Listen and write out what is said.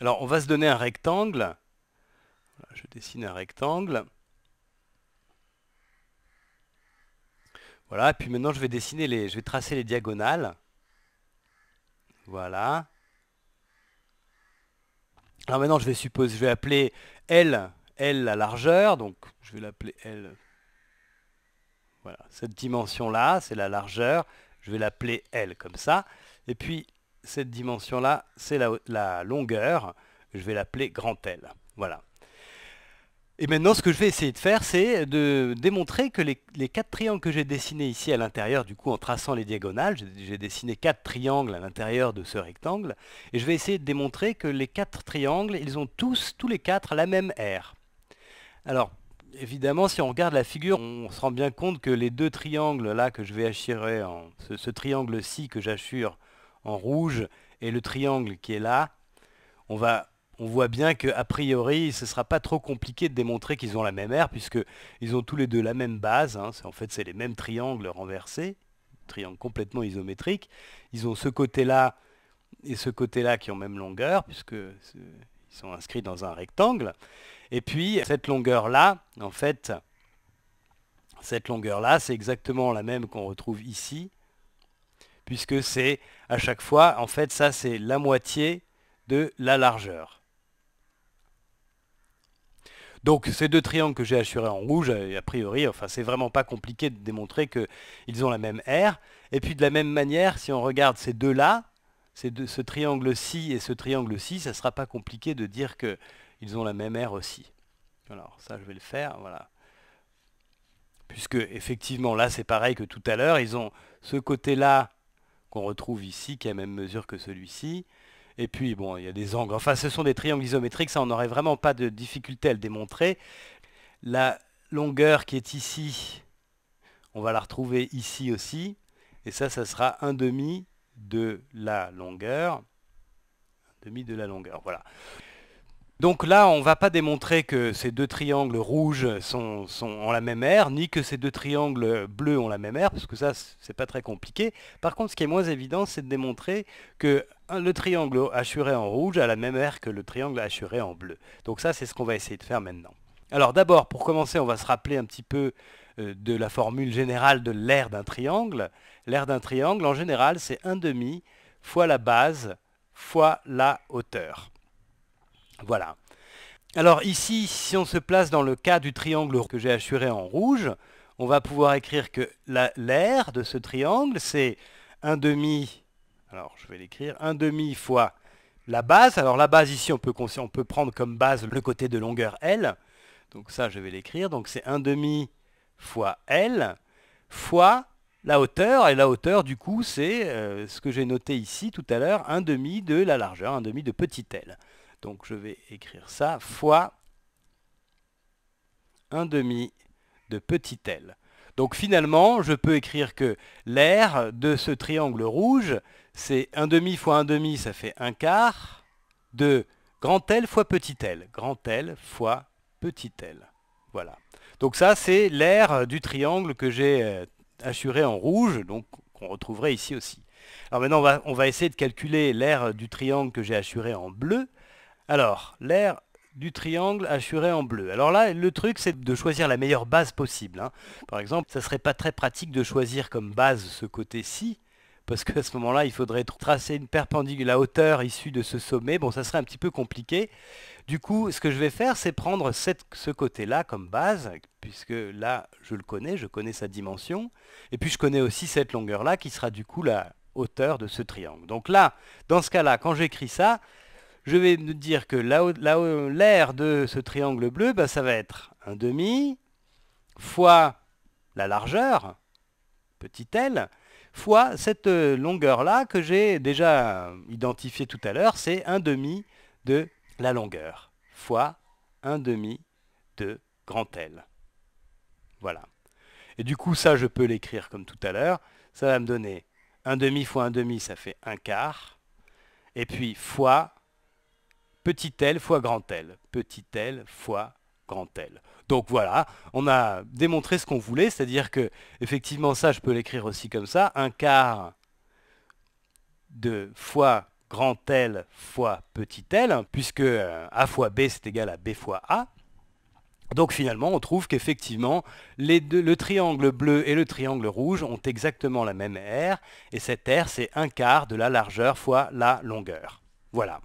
Alors on va se donner un rectangle. Je dessine un rectangle. Voilà, et puis maintenant je vais dessiner les. je vais tracer les diagonales. Voilà. Alors maintenant je vais suppose, je vais appeler L, L la largeur, donc je vais l'appeler L. Voilà, cette dimension là, c'est la largeur, je vais l'appeler L comme ça. Et puis cette dimension-là, c'est la, longueur. Je vais l'appeler grand L. Voilà. Et maintenant, ce que je vais essayer de faire, c'est de démontrer que les, quatre triangles que j'ai dessinés ici à l'intérieur, du coup en traçant les diagonales, j'ai dessiné quatre triangles à l'intérieur de ce rectangle, et je vais essayer de démontrer que les quatre triangles, ils ont tous, tous les quatre, la même R. Alors, évidemment, si on regarde la figure, on se rend bien compte que les deux triangles là que je vais achirer, ce, ce triangle-ci que j'assure en rouge et le triangle qui est là, on, va, on voit bien que a priori, ce ne sera pas trop compliqué de démontrer qu'ils ont la même aire, puisqu'ils ont tous les deux la même base. Hein. en fait, c'est les mêmes triangles renversés, triangles complètement isométriques. Ils ont ce côté-là et ce côté-là qui ont même longueur, puisque ils sont inscrits dans un rectangle. Et puis, cette longueur-là, en fait, cette longueur-là, c'est exactement la même qu'on retrouve ici, puisque c'est à chaque fois, en fait, ça c'est la moitié de la largeur. Donc ces deux triangles que j'ai assurés en rouge, euh, a priori, enfin c'est vraiment pas compliqué de démontrer qu'ils ont la même R. Et puis de la même manière, si on regarde ces deux-là, ce triangle-ci et ce triangle-ci, ça ne sera pas compliqué de dire qu'ils ont la même R aussi. Alors ça je vais le faire, voilà. Puisque effectivement là c'est pareil que tout à l'heure, ils ont ce côté-là qu'on retrouve ici, qui est à même mesure que celui-ci. Et puis, bon, il y a des angles. Enfin, ce sont des triangles isométriques, ça, on n'aurait vraiment pas de difficulté à le démontrer. La longueur qui est ici, on va la retrouver ici aussi. Et ça, ça sera un demi de la longueur. Un demi de la longueur, voilà. Donc là, on ne va pas démontrer que ces deux triangles rouges sont, ont la même aire, ni que ces deux triangles bleus ont la même aire, parce que ça, n'est pas très compliqué. Par contre, ce qui est moins évident, c'est de démontrer que le triangle assuré en rouge a la même aire que le triangle assuré en bleu. Donc ça, c'est ce qu'on va essayer de faire maintenant. Alors d'abord, pour commencer, on va se rappeler un petit peu euh, de la formule générale de l'aire d'un triangle. L'aire d'un triangle, en général, c'est 1 demi fois la base fois la hauteur. Voilà. Alors ici, si on se place dans le cas du triangle que j'ai assuré en rouge, on va pouvoir écrire que l'aire de ce triangle, c'est 1 demi, alors je vais l'écrire, 1 demi fois la base. Alors la base ici, on peut, prendre comme base le côté de longueur L. Donc ça, je vais l'écrire. Donc c'est 1 demi fois L fois la hauteur. Et la hauteur, du coup, c'est euh, ce que j'ai noté ici tout à l'heure, 1 demi de la largeur, 1 demi de petit L. Donc je vais écrire ça fois 1 demi de petit l. Donc finalement, je peux écrire que l'air de ce triangle rouge, c'est 1 demi fois 1 demi, ça fait 1 quart, de grand L fois petit L. Grand L fois petit L. Voilà. Donc ça, c'est l'air du triangle que j'ai euh, assuré en rouge, donc qu'on retrouverait ici aussi. Alors maintenant, on va, on va essayer de calculer l'air du triangle que j'ai assuré en bleu. Alors, l'air du triangle assuré en bleu. Alors là, le truc, c'est de choisir la meilleure base possible. Hein. Par exemple, ça serait pas très pratique de choisir comme base ce côté-ci, parce qu'à ce moment-là, il faudrait tracer une perpendicule, la hauteur issue de ce sommet. Bon, ça serait un petit peu compliqué. Du coup, ce que je vais faire, c'est prendre ce côté-là comme base, puisque là, je le connais, je connais sa dimension. Et puis, je connais aussi cette longueur-là, qui sera du coup la hauteur de ce triangle. Donc là, dans ce cas-là, quand j'écris ça, je vais me dire que l'aire de ce triangle bleu, bah, ça va être un demi fois la largeur, petit L, fois cette longueur-là que j'ai déjà identifiée tout à l'heure, c'est un demi de la longueur, fois un demi de grand L. Voilà. Et du coup, ça, je peux l'écrire comme tout à l'heure. Ça va me donner un demi fois un demi, ça fait un quart. Et puis, fois petit L fois grand L. Petit L fois grand L. Donc voilà, on a démontré ce qu'on voulait, c'est-à-dire que, effectivement, ça, je peux l'écrire aussi comme ça, un quart de fois grand L fois petit L, puisque euh, A fois B, c'est égal à B fois A. Donc finalement, on trouve qu'effectivement, le triangle bleu et le triangle rouge ont exactement la même R, et cette R, c'est un quart de la largeur fois la longueur. Voilà.